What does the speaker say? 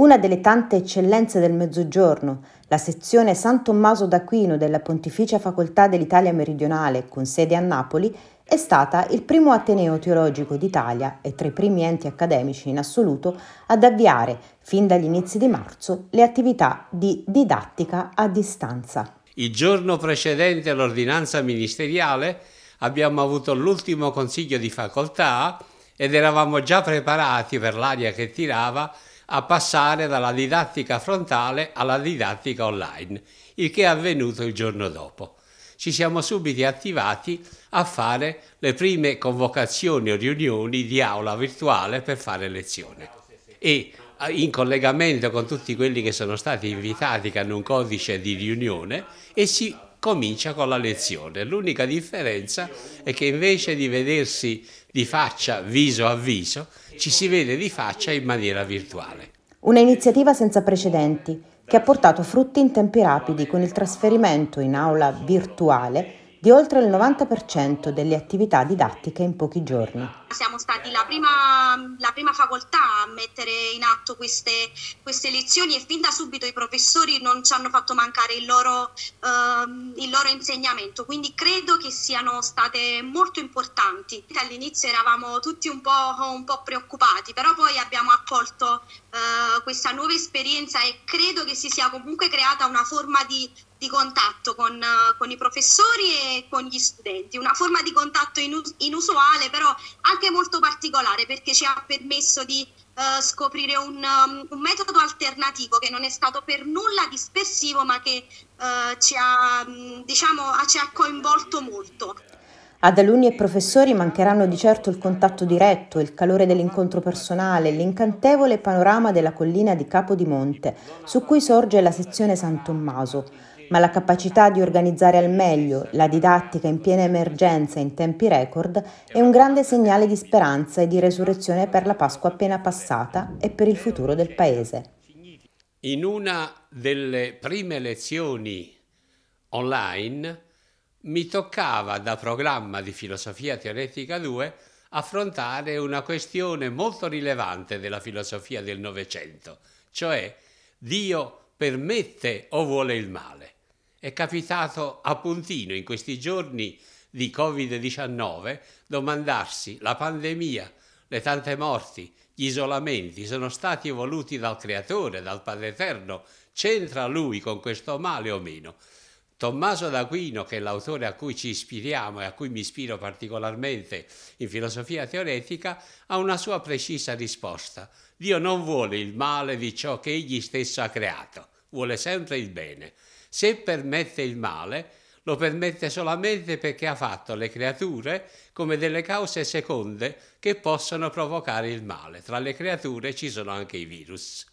Una delle tante eccellenze del Mezzogiorno, la sezione San Tommaso d'Aquino della Pontificia Facoltà dell'Italia Meridionale, con sede a Napoli, è stata il primo ateneo teologico d'Italia e tra i primi enti accademici in assoluto ad avviare, fin dagli inizi di marzo, le attività di didattica a distanza. Il giorno precedente all'ordinanza ministeriale abbiamo avuto l'ultimo consiglio di facoltà ed eravamo già preparati per l'aria che tirava a passare dalla didattica frontale alla didattica online, il che è avvenuto il giorno dopo. Ci siamo subito attivati a fare le prime convocazioni o riunioni di aula virtuale per fare lezione. E in collegamento con tutti quelli che sono stati invitati che hanno un codice di riunione e si comincia con la lezione. L'unica differenza è che invece di vedersi di faccia, viso a viso, ci si vede di faccia in maniera virtuale. Una iniziativa senza precedenti che ha portato frutti in tempi rapidi con il trasferimento in aula virtuale di oltre il 90% delle attività didattiche in pochi giorni. Siamo stati la prima, la prima facoltà a mettere in atto queste, queste, lezioni e fin da subito i professori non ci hanno fatto mancare il loro, ehm, il loro insegnamento, quindi credo che siano state molto importanti. All'inizio eravamo tutti un po', un po preoccupati, però poi abbiamo accolto eh, questa nuova esperienza e credo che si sia comunque creata una forma di, di contatto con, con i professori e con, gli studenti, una forma di contatto inus- inusuale però anche molto particolare perché ci ha permesso di uh, scoprire un, um, un, metodo alternativo che non è stato per nulla dispersivo ma che uh, ci, ha, mm, diciamo, ci ha coinvolto molto. Ad alunni e professori mancheranno di certo il contatto diretto, il calore dell'incontro personale, l'incantevole panorama della collina di Capodimonte, su cui sorge la sezione San Tommaso ma la capacità di organizzare al meglio la didattica in piena emergenza in tempi record è un grande segnale di speranza e di resurrezione per la Pasqua appena passata e per il futuro del Paese. In una delle prime lezioni online mi toccava da programma di filosofia teoretica 2 affrontare una questione molto rilevante della filosofia del Novecento, cioè Dio permette o vuole il male. È capitato a Pontino in questi giorni di Covid-19 domandarsi la pandemia, le tante morti, gli isolamenti sono stati voluti dal Creatore, dal Padre Eterno, c'entra lui con questo male o meno? Tommaso d'Aquino, che è l'autore a cui ci ispiriamo e a cui mi ispiro particolarmente in filosofia teoretica, ha una sua precisa risposta. Dio non vuole il male di ciò che egli stesso ha creato, vuole sempre il bene. Se permette il male, lo permette solamente perché ha fatto le creature come delle cause seconde che possono provocare il male. Tra le creature ci sono anche i virus.